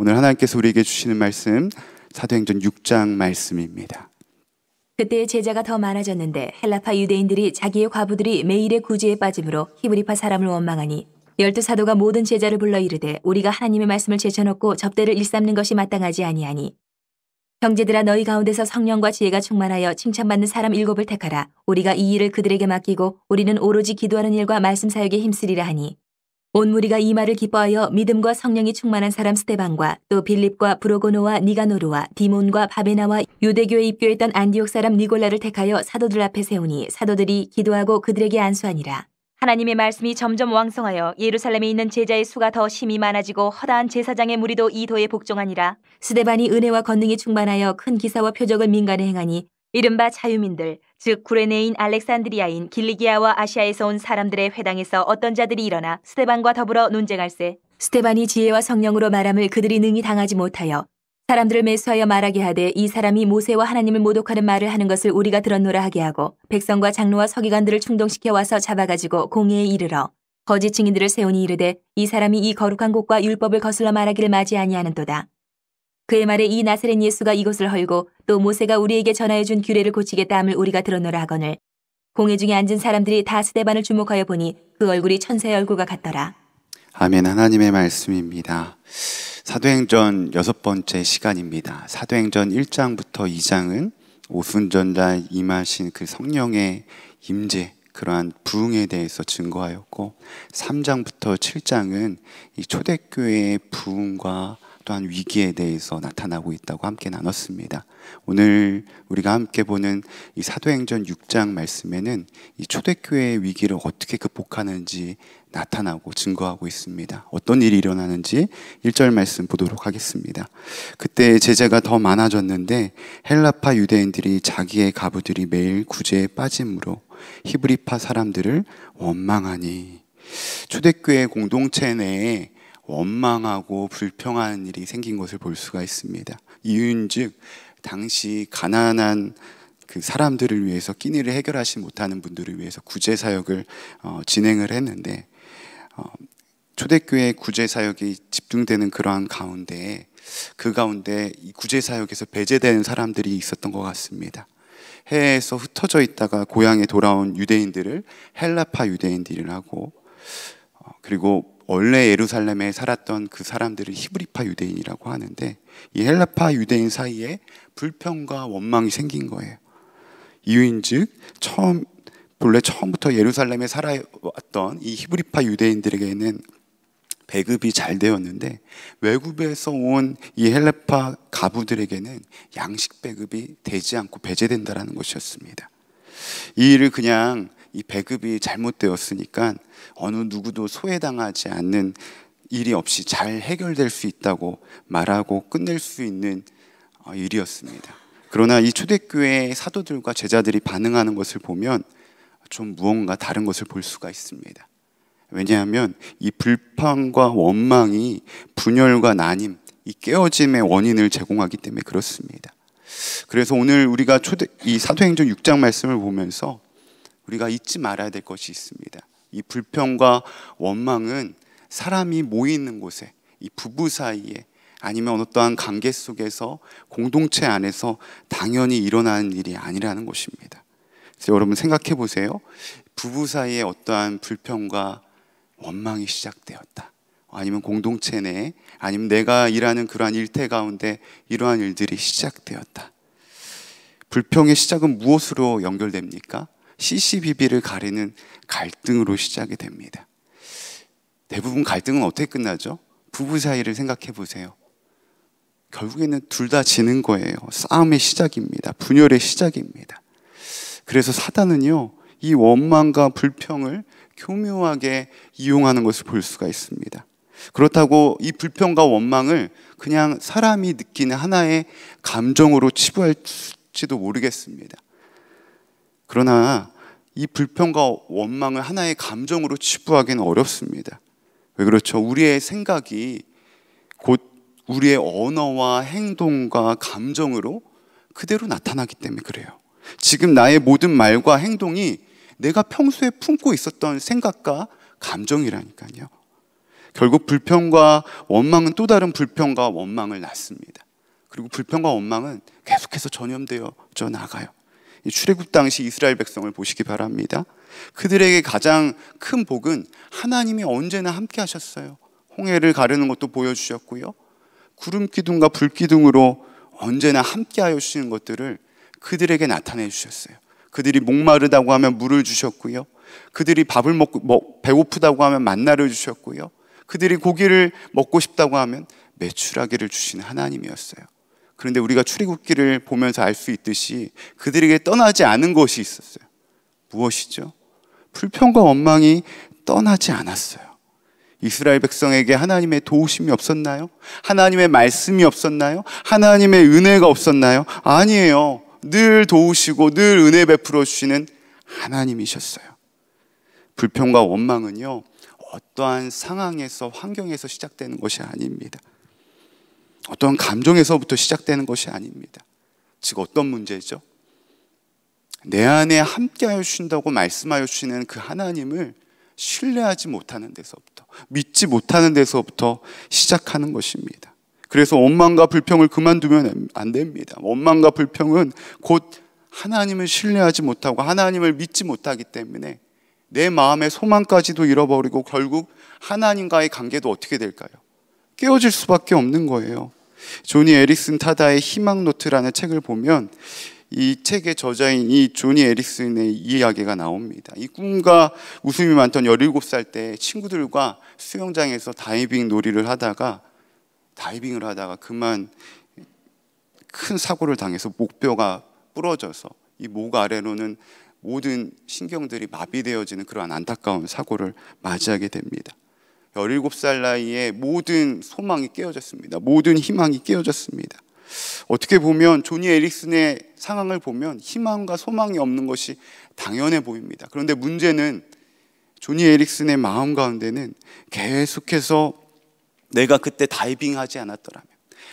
오늘 하나님께서 우리에게 주시는 말씀 사도행전 6장 말씀입니다. 그때 제자가 더 많아졌는데 헬라파 유대인들이 자기의 과부들이 매일의 구제에 빠짐으로 히브리파 사람을 원망하니 열두 사도가 모든 제자를 불러 이르되 우리가 하나님의 말씀을 제쳐놓고 접대를 일삼는 것이 마땅하지 아니하니 형제들아 너희 가운데서 성령과 지혜가 충만하여 칭찬받는 사람 일곱을 택하라 우리가 이 일을 그들에게 맡기고 우리는 오로지 기도하는 일과 말씀 사역에 힘쓰리라 하니 온 무리가 이 말을 기뻐하여 믿음과 성령이 충만한 사람 스테반과 또 빌립과 브로고노와 니가노르와 디몬과 바베나와 유대교에 입교했던 안디옥 사람 니골라를 택하여 사도들 앞에 세우니 사도들이 기도하고 그들에게 안수하니라. 하나님의 말씀이 점점 왕성하여 예루살렘에 있는 제자의 수가 더 심히 많아지고 허다한 제사장의 무리도 이 도에 복종하니라. 스데반이 은혜와 권능이 충만하여 큰 기사와 표적을 민간에 행하니 이른바 자유민들 즉 구레네인 알렉산드리아인 길리기아와 아시아에서 온 사람들의 회당에서 어떤 자들이 일어나 스테반과 더불어 논쟁할세. 스테반이 지혜와 성령으로 말함을 그들이 능히 당하지 못하여 사람들을 매수하여 말하게 하되 이 사람이 모세와 하나님을 모독하는 말을 하는 것을 우리가 들었노라 하게 하고 백성과 장로와 서기관들을 충동시켜 와서 잡아가지고 공회에 이르러 거짓 증인들을 세우니 이르되 이 사람이 이 거룩한 곳과 율법을 거슬러 말하기를 맞이 아니하는도다. 그의 말에 이 나사렛 예수가 이곳을 헐고 또 모세가 우리에게 전하여 준 규례를 고치겠다함을 우리가 들었노라 하거늘 공회 중에 앉은 사람들이 다 스데반을 주목하여 보니 그 얼굴이 천사의 얼굴과 같더라. 아멘 하나님의 말씀입니다. 사도행전 여섯 번째 시간입니다. 사도행전 1장부터 2장은 오순전자 임하신 그 성령의 임재 그러한 부흥에 대해서 증거하였고 3장부터 7장은 이 초대교회의 부흥과 또한 위기에 대해서 나타나고 있다고 함께 나눴습니다. 오늘 우리가 함께 보는 이 사도행전 6장 말씀에는 이 초대교회의 위기를 어떻게 극복하는지 나타나고 증거하고 있습니다. 어떤 일이 일어나는지 1절 말씀 보도록 하겠습니다. 그때 제자가 더 많아졌는데 헬라파 유대인들이 자기의 가부들이 매일 구제에 빠짐으로 히브리파 사람들을 원망하니 초대교회 공동체 내에 원망하고 불평한 일이 생긴 것을 볼 수가 있습니다. 이유인즉 당시 가난한 그 사람들을 위해서 끼니를 해결하지 못하는 분들을 위해서 구제 사역을 어, 진행을 했는데 어, 초대교회 구제 사역이 집중되는 그러한 가운데 그 가운데 구제 사역에서 배제되는 사람들이 있었던 것 같습니다. 해외에서 흩어져 있다가 고향에 돌아온 유대인들을 헬라파 유대인들이라고 어, 그리고 원래 예루살렘에 살았던 그 사람들을 히브리파 유대인이라고 하는데 이 헬라파 유대인 사이에 불평과 원망이 생긴 거예요. 이유인즉 처음 본래 처음부터 예루살렘에 살아왔던 이 히브리파 유대인들에게는 배급이 잘 되었는데 외국에서 온 이 헬레파 가부들에게는 양식 배급이 되지 않고 배제된다라는 것이었습니다. 이 일을 그냥 이 배급이 잘못되었으니까 어느 누구도 소외당하지 않는 일이 없이 잘 해결될 수 있다고 말하고 끝낼 수 있는 어, 일이었습니다. 그러나 이초대교회 사도들과 제자들이 반응하는 것을 보면 좀 무언가 다른 것을 볼 수가 있습니다. 왜냐하면 이 불판과 원망이 분열과 나님, 이 깨어짐의 원인을 제공하기 때문에 그렇습니다. 그래서 오늘 우리가 초대, 이 사도행전 6장 말씀을 보면서 우리가 잊지 말아야 될 것이 있습니다. 이 불평과 원망은 사람이 모이는 곳에 이 부부 사이에 아니면 어떠한 관계 속에서 공동체 안에서 당연히 일어나는 일이 아니라는 것입니다. 그래서 여러분 생각해 보세요. 부부 사이에 어떠한 불평과 원망이 시작되었다. 아니면 공동체 내 아니면 내가 일하는 그러한 일태 가운데 이러한 일들이 시작되었다. 불평의 시작은 무엇으로 연결됩니까? CCBB를 가리는 갈등으로 시작이 됩니다. 대부분 갈등은 어떻게 끝나죠? 부부 사이를 생각해 보세요. 결국에는 둘 다 지는 거예요. 싸움의 시작입니다. 분열의 시작입니다. 그래서 사단은요, 이 원망과 불평을 교묘하게 이용하는 것을 볼 수가 있습니다. 그렇다고 이 불평과 원망을 그냥 사람이 느끼는 하나의 감정으로 치부할지도 모르겠습니다. 그러나 이 불평과 원망을 하나의 감정으로 치부하기는 어렵습니다. 왜 그렇죠? 우리의 생각이 곧 우리의 언어와 행동과 감정으로 그대로 나타나기 때문에 그래요. 지금 나의 모든 말과 행동이 내가 평소에 품고 있었던 생각과 감정이라니까요. 결국 불평과 원망은 또 다른 불평과 원망을 낳습니다. 그리고 불평과 원망은 계속해서 전염되어져 나가요. 출애굽 당시 이스라엘 백성을 보시기 바랍니다. 그들에게 가장 큰 복은 하나님이 언제나 함께 하셨어요. 홍해를 가르는 것도 보여주셨고요. 구름 기둥과 불 기둥으로 언제나 함께 하여 주시는 것들을 그들에게 나타내 주셨어요. 그들이 목마르다고 하면 물을 주셨고요. 그들이 밥을 먹고 먹, 배고프다고 하면 만나를 주셨고요. 그들이 고기를 먹고 싶다고 하면 매출하기를 주신 하나님이었어요. 그런데 우리가 출애굽기를 보면서 알 수 있듯이 그들에게 떠나지 않은 것이 있었어요. 무엇이죠? 불평과 원망이 떠나지 않았어요. 이스라엘 백성에게 하나님의 도우심이 없었나요? 하나님의 말씀이 없었나요? 하나님의 은혜가 없었나요? 아니에요. 늘 도우시고 늘 은혜 베풀어 주시는 하나님이셨어요. 불평과 원망은요, 어떠한 상황에서, 환경에서 시작되는 것이 아닙니다. 어떤 감정에서부터 시작되는 것이 아닙니다. 즉 어떤 문제죠? 내 안에 함께하여 주신다고 말씀하여 주시는 그 하나님을 신뢰하지 못하는 데서부터 믿지 못하는 데서부터 시작하는 것입니다. 그래서 원망과 불평을 그만두면 안 됩니다. 원망과 불평은 곧 하나님을 신뢰하지 못하고 하나님을 믿지 못하기 때문에 내 마음의 소망까지도 잃어버리고 결국 하나님과의 관계도 어떻게 될까요? 깨어질 수밖에 없는 거예요. 조니 에릭슨 타다의 희망 노트라는 책을 보면 이 책의 저자인 이 조니 에릭슨의 이야기가 나옵니다. 이 꿈과 웃음이 많던 17살 때 친구들과 수영장에서 다이빙 놀이를 하다가 다이빙을 하다가 그만 큰 사고를 당해서 목뼈가 부러져서 이 목 아래로는 모든 신경들이 마비되어지는 그러한 안타까운 사고를 맞이하게 됩니다. 17살 나이에 모든 소망이 깨어졌습니다. 모든 희망이 깨어졌습니다. 어떻게 보면 조니 에릭슨의 상황을 보면 희망과 소망이 없는 것이 당연해 보입니다. 그런데 문제는 조니 에릭슨의 마음 가운데는 계속해서 내가 그때 다이빙하지 않았더라면,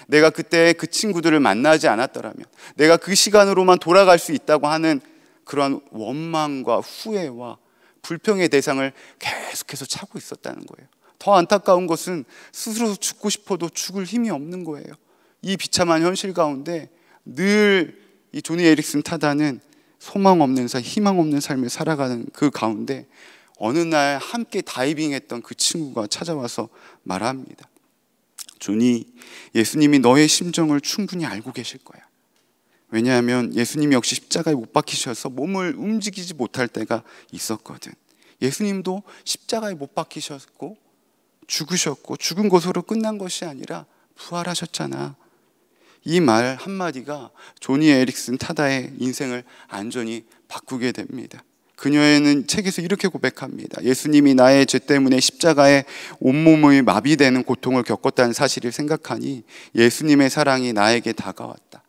내가 그때 그 친구들을 만나지 않았더라면, 내가 그 시간으로만 돌아갈 수 있다고 하는 그러한 원망과 후회와 불평의 대상을 계속해서 차고 있었다는 거예요. 더 안타까운 것은 스스로 죽고 싶어도 죽을 힘이 없는 거예요. 이 비참한 현실 가운데 늘 이 조니 에릭슨 타다는 소망 없는 삶, 희망 없는 삶을 살아가는 그 가운데 어느 날 함께 다이빙했던 그 친구가 찾아와서 말합니다. 주니, 예수님이 너의 심정을 충분히 알고 계실 거야. 왜냐하면 예수님 역시 십자가에 못 박히셔서 몸을 움직이지 못할 때가 있었거든. 예수님도 십자가에 못 박히셨고 죽으셨고 죽은 것으로 끝난 것이 아니라 부활하셨잖아. 이 말 한마디가 조니 에릭슨 타다의 인생을 안전히 바꾸게 됩니다. 그녀는 책에서 이렇게 고백합니다. 예수님이 나의 죄 때문에 십자가에 온몸이 마비되는 고통을 겪었다는 사실을 생각하니 예수님의 사랑이 나에게 다가왔다.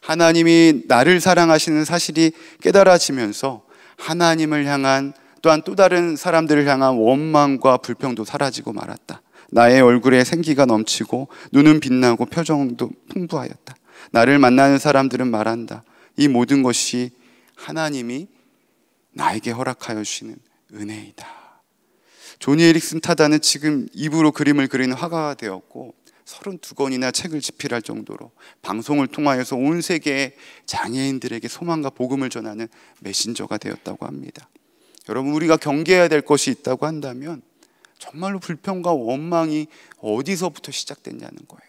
하나님이 나를 사랑하시는 사실이 깨달아지면서 하나님을 향한 또한 또 다른 사람들을 향한 원망과 불평도 사라지고 말았다. 나의 얼굴에 생기가 넘치고 눈은 빛나고 표정도 풍부하였다. 나를 만나는 사람들은 말한다. 이 모든 것이 하나님이 나에게 허락하여 주시는 은혜이다. 조니 에릭슨 타다는 지금 입으로 그림을 그리는 화가가 되었고 32권이나 책을 집필할 정도로 방송을 통하여서 온 세계의 장애인들에게 소망과 복음을 전하는 메신저가 되었다고 합니다. 여러분 우리가 경계해야 될 것이 있다고 한다면 정말로 불평과 원망이 어디서부터 시작됐냐는 거예요.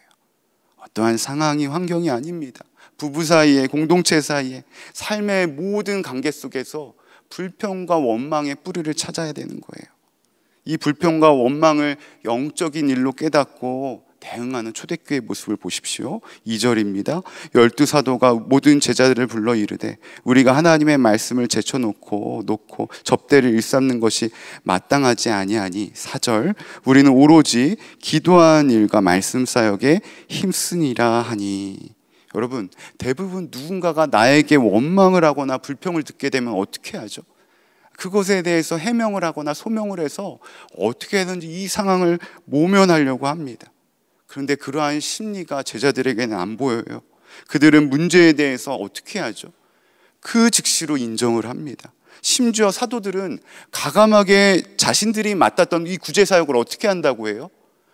어떠한 상황이 환경이 아닙니다. 부부 사이에 공동체 사이에 삶의 모든 관계 속에서 불평과 원망의 뿌리를 찾아야 되는 거예요. 이 불평과 원망을 영적인 일로 깨닫고 대응하는 초대교회의 모습을 보십시오. 2절입니다. 열두 사도가 모든 제자들을 불러 이르되 우리가 하나님의 말씀을 제쳐놓고 놓고 접대를 일삼는 것이 마땅하지 아니하니 4절 우리는 오로지 기도한 일과 말씀 사역에 힘쓰니라 하니 여러분 대부분 누군가가 나에게 원망을 하거나 불평을 듣게 되면 어떻게 하죠? 그것에 대해서 해명을 하거나 소명을 해서 어떻게든지 이 상황을 모면하려고 합니다. 그런데 그러한 심리가 제자들에게는 안 보여요. 그들은 문제에 대해서 어떻게 하죠? 그 즉시로 인정을 합니다. 심지어 사도들은 가감하게 자신들이 맡았던 이 구제사역을 어떻게 한다고 해요?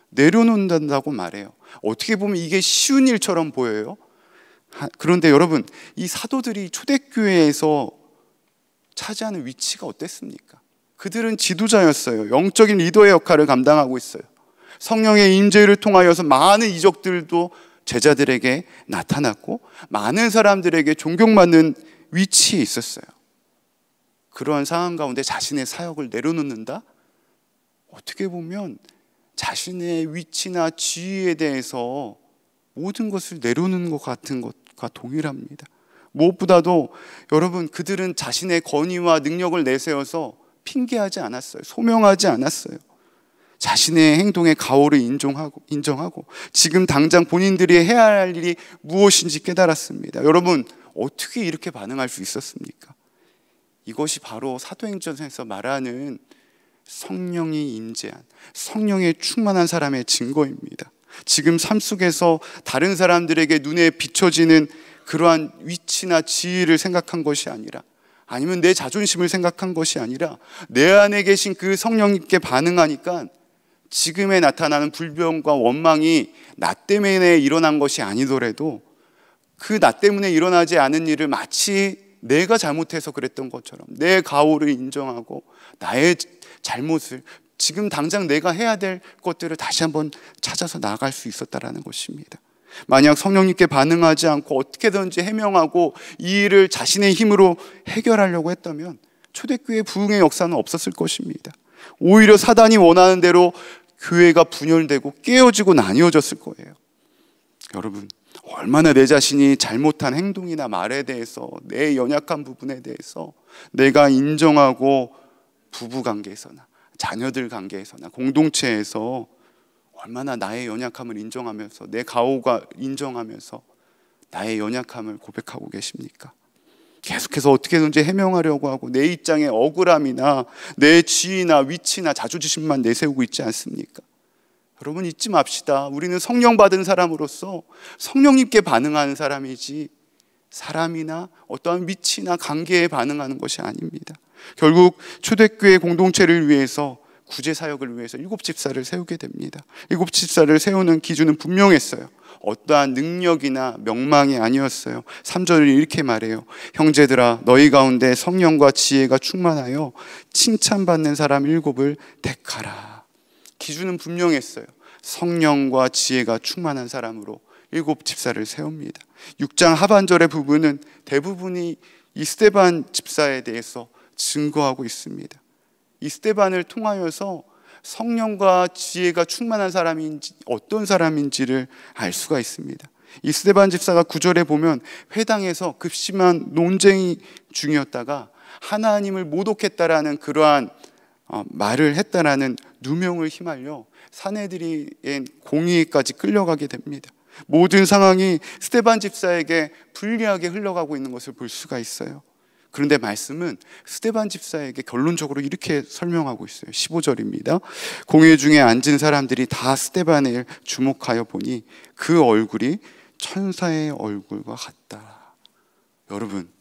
내려놓는다고 말해요. 어떻게 보면 이게 쉬운 일처럼 보여요. 그런데 여러분, 이 사도들이 초대교회에서 차지하는 위치가 어땠습니까? 그들은 지도자였어요. 영적인 리더의 역할을 감당하고 있어요. 성령의 임재를 통하여서 많은 이적들도 제자들에게 나타났고 많은 사람들에게 존경받는 위치에 있었어요. 그러한 상황 가운데 자신의 사역을 내려놓는다? 어떻게 보면 자신의 위치나 지위에 대해서 모든 것을 내려놓는 것 같은 것과 동일합니다. 무엇보다도 여러분 그들은 자신의 권위와 능력을 내세워서 핑계하지 않았어요. 소명하지 않았어요. 자신의 행동의 가오를 인정하고, 인정하고 지금 당장 본인들이 해야 할 일이 무엇인지 깨달았습니다. 여러분, 어떻게 이렇게 반응할 수 있었습니까? 이것이 바로 사도행전에서 말하는 성령이 임재한 성령에 충만한 사람의 증거입니다. 지금 삶 속에서 다른 사람들에게 눈에 비춰지는 그러한 위치나 지위를 생각한 것이 아니라 아니면 내 자존심을 생각한 것이 아니라 내 안에 계신 그 성령님께 반응하니까 지금에 나타나는 불병과 원망이 나 때문에 일어난 것이 아니더라도 그 나 때문에 일어나지 않은 일을 마치 내가 잘못해서 그랬던 것처럼 내 가오를 인정하고 나의 잘못을 지금 당장 내가 해야 될 것들을 다시 한번 찾아서 나아갈 수 있었다라는 것입니다. 만약 성령님께 반응하지 않고 어떻게든지 해명하고 이 일을 자신의 힘으로 해결하려고 했다면 초대교회 부흥의 역사는 없었을 것입니다. 오히려 사단이 원하는 대로 교회가 분열되고 깨어지고 나뉘어졌을 거예요. 여러분, 얼마나 내 자신이 잘못한 행동이나 말에 대해서, 내 연약한 부분에 대해서 내가 인정하고 부부 관계에서나 자녀들 관계에서나 공동체에서 얼마나 나의 연약함을 인정하면서 내 가오가 인정하면서 나의 연약함을 고백하고 계십니까? 계속해서 어떻게든지 해명하려고 하고 내입장에 억울함이나 내 지위나 위치나 자존심만 내세우고 있지 않습니까? 여러분 잊지 맙시다. 우리는 성령 받은 사람으로서 성령님께 반응하는 사람이지 사람이나 어떠한 위치나 관계에 반응하는 것이 아닙니다. 결국 초대교회 공동체를 위해서 구제 사역을 위해서 일곱 집사를 세우게 됩니다. 일곱 집사를 세우는 기준은 분명했어요. 어떠한 능력이나 명망이 아니었어요. 3절을 이렇게 말해요. 형제들아 너희 가운데 성령과 지혜가 충만하여 칭찬받는 사람 일곱을 택하라. 기준은 분명했어요. 성령과 지혜가 충만한 사람으로 일곱 집사를 세웁니다. 6장 하반절의 부분은 대부분이 이스테반 집사에 대해서 증거하고 있습니다. 이스테반을 통하여서 성령과 지혜가 충만한 사람인지 어떤 사람인지를 알 수가 있습니다. 이 스테반 집사가 구절에 보면 회당에서 급심한 논쟁이 중이었다가 하나님을 모독했다라는 그러한 어, 말을 했다라는 누명을 휘말려 사내들이의 공의까지 끌려가게 됩니다. 모든 상황이 스테반 집사에게 불리하게 흘러가고 있는 것을 볼 수가 있어요. 그런데 말씀은 스테반 집사에게 결론적으로 이렇게 설명하고 있어요. 15절입니다. 공회 중에 앉은 사람들이 다 스테반을 주목하여 보니 그 얼굴이 천사의 얼굴과 같다. 여러분,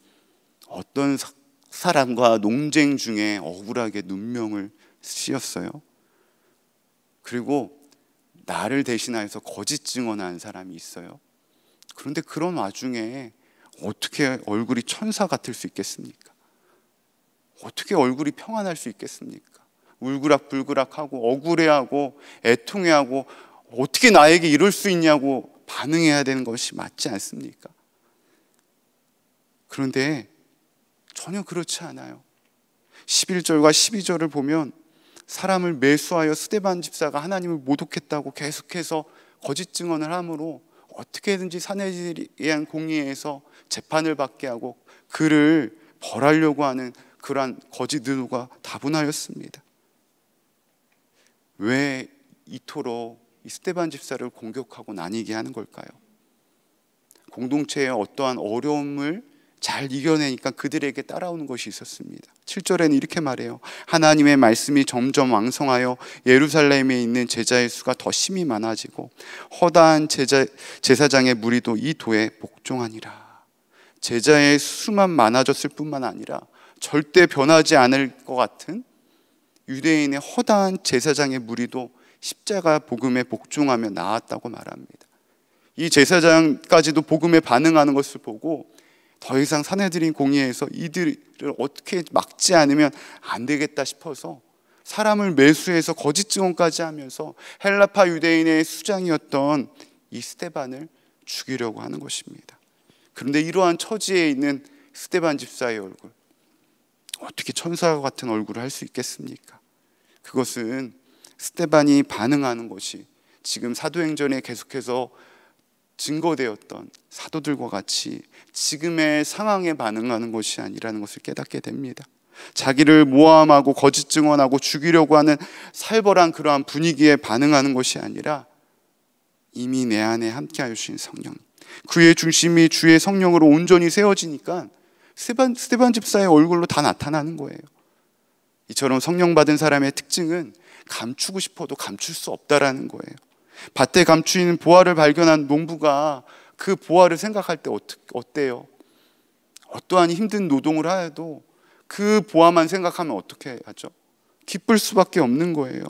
어떤 사람과 농쟁 중에 억울하게 눈명을 씌었어요. 그리고 나를 대신하여서 거짓 증언한 사람이 있어요. 그런데 그런 와중에 어떻게 얼굴이 천사 같을 수 있겠습니까? 어떻게 얼굴이 평안할 수 있겠습니까? 울그락불그락하고 억울해하고 애통해하고 어떻게 나에게 이럴 수 있냐고 반응해야 되는 것이 맞지 않습니까? 그런데 전혀 그렇지 않아요. 11절과 12절을 보면 사람을 매수하여 스데반 집사가 하나님을 모독했다고 계속해서 거짓 증언을 함으로 어떻게든지 사내들이 의한 공의에서 재판을 받게 하고 그를 벌하려고 하는 그러한 거짓 누누가 다분하였습니다. 왜 이토록 이 스테반 집사를 공격하고 나뉘게 하는 걸까요? 공동체의 어떠한 어려움을 잘 이겨내니까 그들에게 따라오는 것이 있었습니다. 7절에는 이렇게 말해요. 하나님의 말씀이 점점 왕성하여 예루살렘에 있는 제자의 수가 더 심히 많아지고 허다한 제자, 제사장의 무리도 이 도에 복종하니라. 제자의 수만 많아졌을 뿐만 아니라 절대 변하지 않을 것 같은 유대인의 허다한 제사장의 무리도 십자가 복음에 복종하며 나왔다고 말합니다. 이 제사장까지도 복음에 반응하는 것을 보고 더 이상 사내들인 공의에서 이들을 어떻게 막지 않으면 안 되겠다 싶어서 사람을 매수해서 거짓 증언까지 하면서 헬라파 유대인의 수장이었던 이 스테반을 죽이려고 하는 것입니다. 그런데 이러한 처지에 있는 스테반 집사의 얼굴 어떻게 천사와 같은 얼굴을 할 수 있겠습니까? 그것은 스테반이 반응하는 것이 지금 사도행전에 계속해서 증거되었던 사도들과 같이 지금의 상황에 반응하는 것이 아니라는 것을 깨닫게 됩니다. 자기를 모함하고 거짓 증언하고 죽이려고 하는 살벌한 그러한 분위기에 반응하는 것이 아니라 이미 내 안에 함께 하신 성령. 그의 중심이 주의 성령으로 온전히 세워지니까 스테반, 스테반 집사의 얼굴로 다 나타나는 거예요. 이처럼 성령 받은 사람의 특징은 감추고 싶어도 감출 수 없다라는 거예요. 밭에 감추인 보화를 발견한 농부가 그 보화를 생각할 때 어때요? 어떠한 힘든 노동을 하여도 그 보화만 생각하면 어떻게 하죠? 기쁠 수밖에 없는 거예요.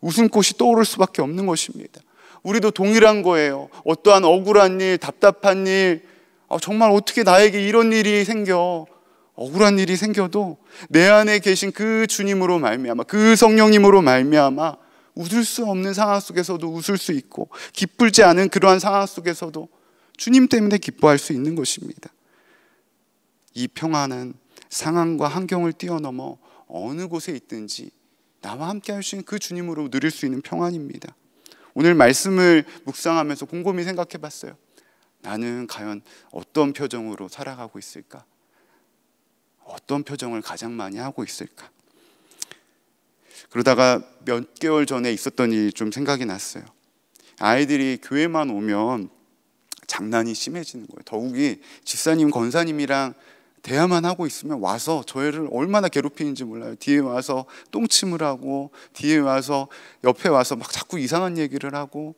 웃음꽃이 떠오를 수밖에 없는 것입니다. 우리도 동일한 거예요. 어떠한 억울한 일, 답답한 일, 아, 정말 어떻게 나에게 이런 일이 생겨? 억울한 일이 생겨도 내 안에 계신 그 주님으로 말미암아, 그 성령님으로 말미암아 웃을 수 없는 상황 속에서도 웃을 수 있고 기쁠지 않은 그러한 상황 속에서도 주님 때문에 기뻐할 수 있는 것입니다. 이 평화는 상황과 환경을 뛰어넘어 어느 곳에 있든지 나와 함께 하신 그 주님으로 누릴 수 있는 평안입니다. 오늘 말씀을 묵상하면서 곰곰이 생각해 봤어요. 나는 과연 어떤 표정으로 살아가고 있을까? 어떤 표정을 가장 많이 하고 있을까? 그러다가 몇 개월 전에 있었던 일이 좀 생각이 났어요. 아이들이 교회만 오면 장난이 심해지는 거예요. 더욱이 집사님, 권사님이랑 대화만 하고 있으면 와서 저희를 얼마나 괴롭히는지 몰라요. 뒤에 와서 똥침을 하고, 뒤에 와서 옆에 와서 막 자꾸 이상한 얘기를 하고,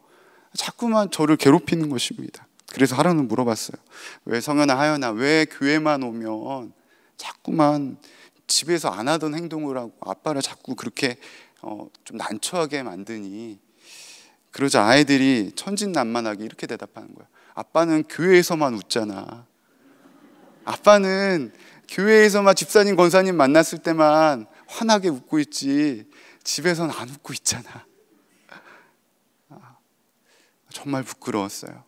자꾸만 저를 괴롭히는 것입니다. 그래서 하루는 물어봤어요. 왜 성현아, 하연아, 왜 교회만 오면 자꾸만 집에서 안 하던 행동을 하고 아빠를 자꾸 그렇게 어, 좀 난처하게 만드니 그러자 아이들이 천진난만하게 이렇게 대답하는 거야. 아빠는 교회에서만 웃잖아. 아빠는 교회에서만 집사님 권사님 만났을 때만 환하게 웃고 있지. 집에선 안 웃고 있잖아. 아, 정말 부끄러웠어요.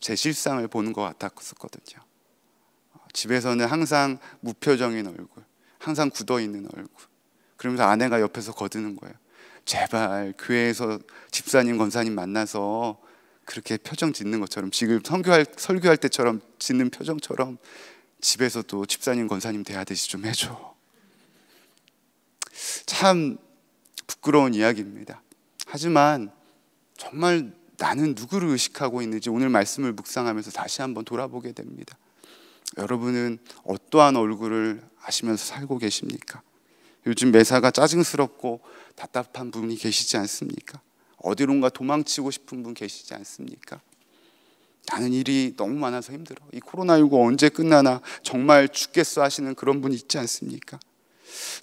제 실상을 보는 것 같았었거든요. 어, 집에서는 항상 무표정인 얼굴. 항상 굳어 있는 얼굴. 그러면서 아내가 옆에서 거드는 거예요. 제발 교회에서 집사님 권사님 만나서 그렇게 표정 짓는 것처럼 지금 성교할 설교할 때처럼 짓는 표정처럼 집에서도 집사님 권사님 대하듯이 좀 해줘. 참 부끄러운 이야기입니다. 하지만 정말 나는 누구를 의식하고 있는지 오늘 말씀을 묵상하면서 다시 한번 돌아보게 됩니다. 여러분은 어떠한 얼굴을 하시면서 살고 계십니까? 요즘 매사가 짜증스럽고 답답한 분이 계시지 않습니까? 어디론가 도망치고 싶은 분 계시지 않습니까? 나는 일이 너무 많아서 힘들어. 이 코로나19 언제 끝나나 정말 죽겠어 하시는 그런 분 있지 않습니까?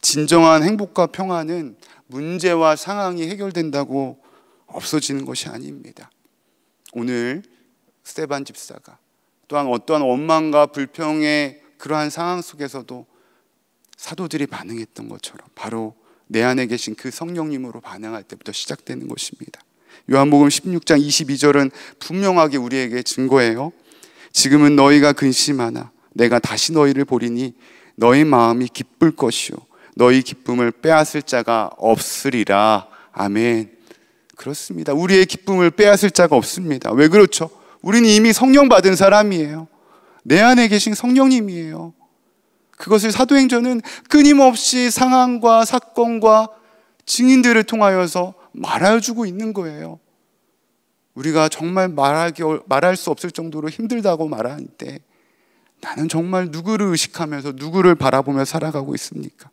진정한 행복과 평화는 문제와 상황이 해결된다고 없어지는 것이 아닙니다. 오늘 스테반 집사가 또한 어떠한 원망과 불평의 그러한 상황 속에서도 사도들이 반응했던 것처럼 바로 내 안에 계신 그 성령님으로 반응할 때부터 시작되는 것입니다. 요한복음 16장 22절은 분명하게 우리에게 증거해요. 지금은 너희가 근심하나 내가 다시 너희를 보리니 너희 마음이 기쁠 것이요 너희 기쁨을 빼앗을 자가 없으리라. 아멘. 그렇습니다. 우리의 기쁨을 빼앗을 자가 없습니다. 왜 그렇죠? 우리는 이미 성령 받은 사람이에요. 내 안에 계신 성령님이에요. 그것을 사도행전은 끊임없이 상황과 사건과 증인들을 통하여서 말해주고 있는 거예요. 우리가 정말 말하기, 말할 수 없을 정도로 힘들다고 말할 때 나는 정말 누구를 의식하면서 누구를 바라보며 살아가고 있습니까?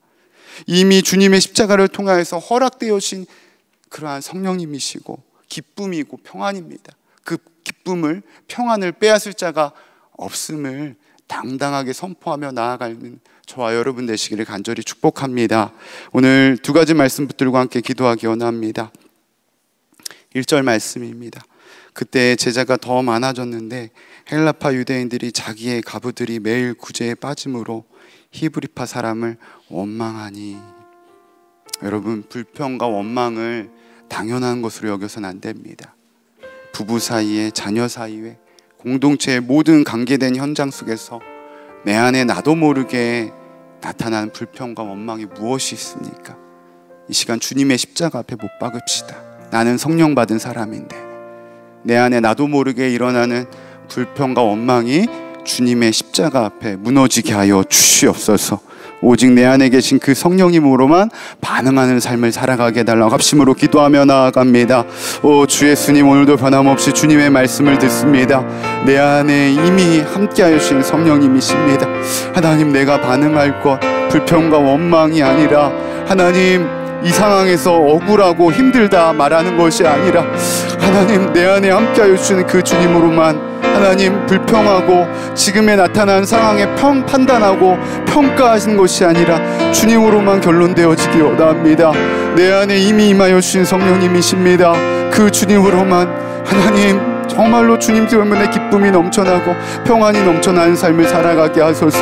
이미 주님의 십자가를 통하여서 허락되어진 그러한 성령님이시고 기쁨이고 평안입니다. 그 기쁨을 평안을 빼앗을 자가 없음을 당당하게 선포하며 나아가는 저와 여러분 되시기를 간절히 축복합니다. 오늘 두 가지 말씀 붙들고 함께 기도하기 원합니다. 1절 말씀입니다. 그때 제자가 더 많아졌는데 헬라파 유대인들이 자기의 가부들이 매일 구제에 빠짐으로 히브리파 사람을 원망하니 여러분 불평과 원망을 당연한 것으로 여겨서는 안 됩니다. 부부 사이에 자녀 사이에 공동체의 모든 관계된 현장 속에서 내 안에 나도 모르게 나타나는 불평과 원망이 무엇이 있습니까? 이 시간 주님의 십자가 앞에 못 박읍시다. 나는 성령 받은 사람인데 내 안에 나도 모르게 일어나는 불평과 원망이 주님의 십자가 앞에 무너지게 하여 주시옵소서. 오직 내 안에 계신 그 성령님으로만 반응하는 삶을 살아가게 해달라고 합심으로 기도하며 나아갑니다. 오 주 예수님 오늘도 변함없이 주님의 말씀을 듣습니다. 내 안에 이미 함께하신 성령님이십니다. 하나님 내가 반응할 것 불평과 원망이 아니라 하나님 이 상황에서 억울하고 힘들다 말하는 것이 아니라 하나님 내 안에 함께하여 주신 그 주님으로만 하나님 불평하고 지금에 나타난 상황에 평, 판단하고 평가하신 것이 아니라 주님으로만 결론되어지기 원합니다. 내 안에 이미 임하여 주신 성령님이십니다. 그 주님으로만 하나님 정말로 주님 때문에 기쁨이 넘쳐나고 평안이 넘쳐나는 삶을 살아가게 하소서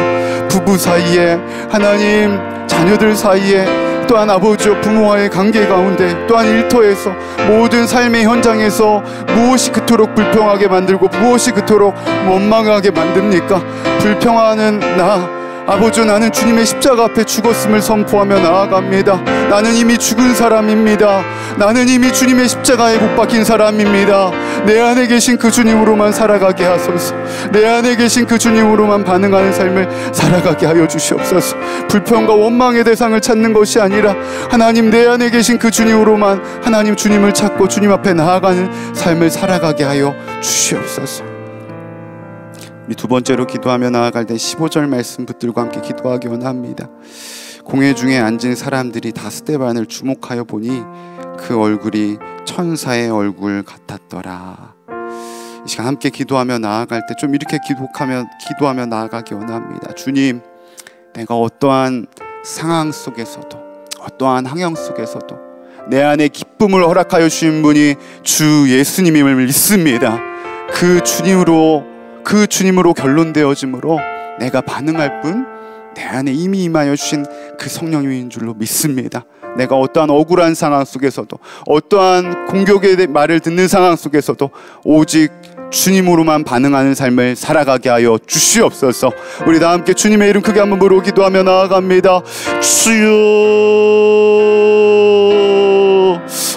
부부 사이에 하나님 자녀들 사이에 또한 아버지와 부모와의 관계 가운데 또한 일터에서 모든 삶의 현장에서 무엇이 그토록 불평하게 만들고 무엇이 그토록 원망하게 만듭니까? 불평하는 나 아버지 나는 주님의 십자가 앞에 죽었음을 선포하며 나아갑니다. 나는 이미 죽은 사람입니다. 나는 이미 주님의 십자가에 못 박힌 사람입니다. 내 안에 계신 그 주님으로만 살아가게 하소서. 내 안에 계신 그 주님으로만 반응하는 삶을 살아가게 하여 주시옵소서. 불평과 원망의 대상을 찾는 것이 아니라 하나님 내 안에 계신 그 주님으로만 하나님 주님을 찾고 주님 앞에 나아가는 삶을 살아가게 하여 주시옵소서. 우리 두 번째로 기도하며 나아갈 때 15절 말씀 붙들과 함께 기도하기 원합니다. 공회 중에 앉은 사람들이 다스테반을 주목하여 보니 그 얼굴이 천사의 얼굴 같았더라. 이 시간 함께 기도하며 나아갈 때 좀 이렇게 기도하며 기도하며 나아가기 원합니다. 주님, 내가 어떠한 상황 속에서도 어떠한 환경 속에서도 내 안에 기쁨을 허락하여 주신 분이 주 예수님임을 믿습니다. 그 주님으로 그 주님으로 결론되어짐으로 내가 반응할 뿐 내 안에 이미 임하여 주신 그 성령님인 줄로 믿습니다. 내가 어떠한 억울한 상황 속에서도 어떠한 공격의 말을 듣는 상황 속에서도 오직 주님으로만 반응하는 삶을 살아가게 하여 주시옵소서. 우리 다 함께 주님의 이름 크게 한번 부르고 기도하며 나아갑니다. 주여.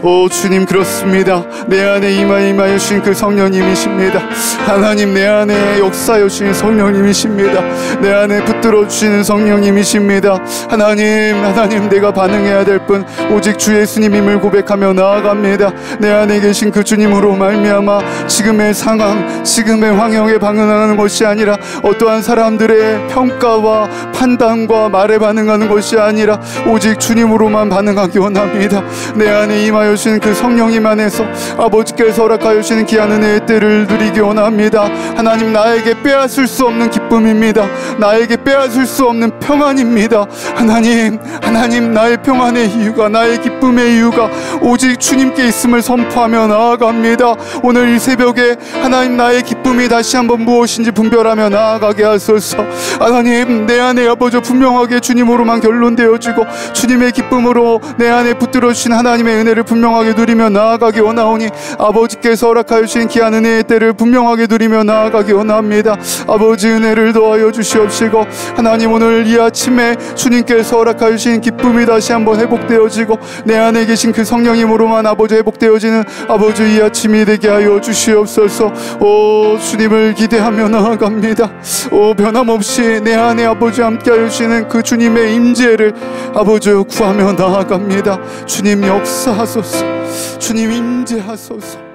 오 주님 그렇습니다. 내 안에 임하 임하여 주신 그 성령님이십니다 하나님 내 안에 역사여 주신 성령님이십니다 내 안에 붙들어 주시는 성령님이십니다 하나님 하나님 내가 반응해야 될 뿐 오직 주 예수님임을 고백하며 나아갑니다 내 안에 계신 그 주님으로 말미암아 지금의 상황 지금의 환경에 반응하는 것이 아니라 어떠한 사람들의 평가와 판단과 말에 반응하는 것이 아니라 오직 주님으로만 반응하기 원합니다 내 안에 임하여 주신 그 성령님 안에서 아버지께서 허락하여 주시는 귀한 은혜의 때를 누리기 원합니다 하나님 나에게 빼앗을 수 없는 기 기입니다 나에게 빼앗을 수 없는 평안입니다. 하나님, 하나님, 나의 평안의 이유가, 나의 기쁨의 이유가 오직 주님께 있음을 선포하며 나아갑니다. 오늘 이 새벽에 하나님 나의 기쁨이 다시 한번 무엇인지 분별하며 나아가게 하소서. 하나님, 내 안에 아버지 분명하게 주님으로만 결론되어지고 주님의 기쁨으로 내 안에 붙들어 주신 하나님의 은혜를 분명하게 누리며 나아가기 원하오니 아버지께서 허락하여 주신 귀한 은혜의 때를 분명하게 누리며 나아가기 원합니다. 아버지 은혜를 저희를 도하여 주시옵시고 하나님 오늘 이 아침에 주님께서 허락하여 주신 기쁨이 다시 한번 회복되어지고 내 안에 계신 그 성령님으로만 아버지 회복되어지는 아버지 이 아침이 되게 하여 주시옵소서 오 주님을 기대하며 나아갑니다 오 변함없이 내 안에 아버지 함께 하시는 그 주님의 임재를 아버지 구하며 나아갑니다 주님 역사하소서 주님 임재하소서